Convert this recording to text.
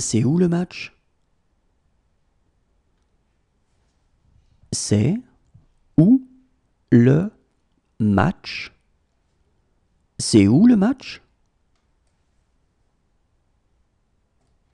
C'est où le match C'est où le match C'est où le match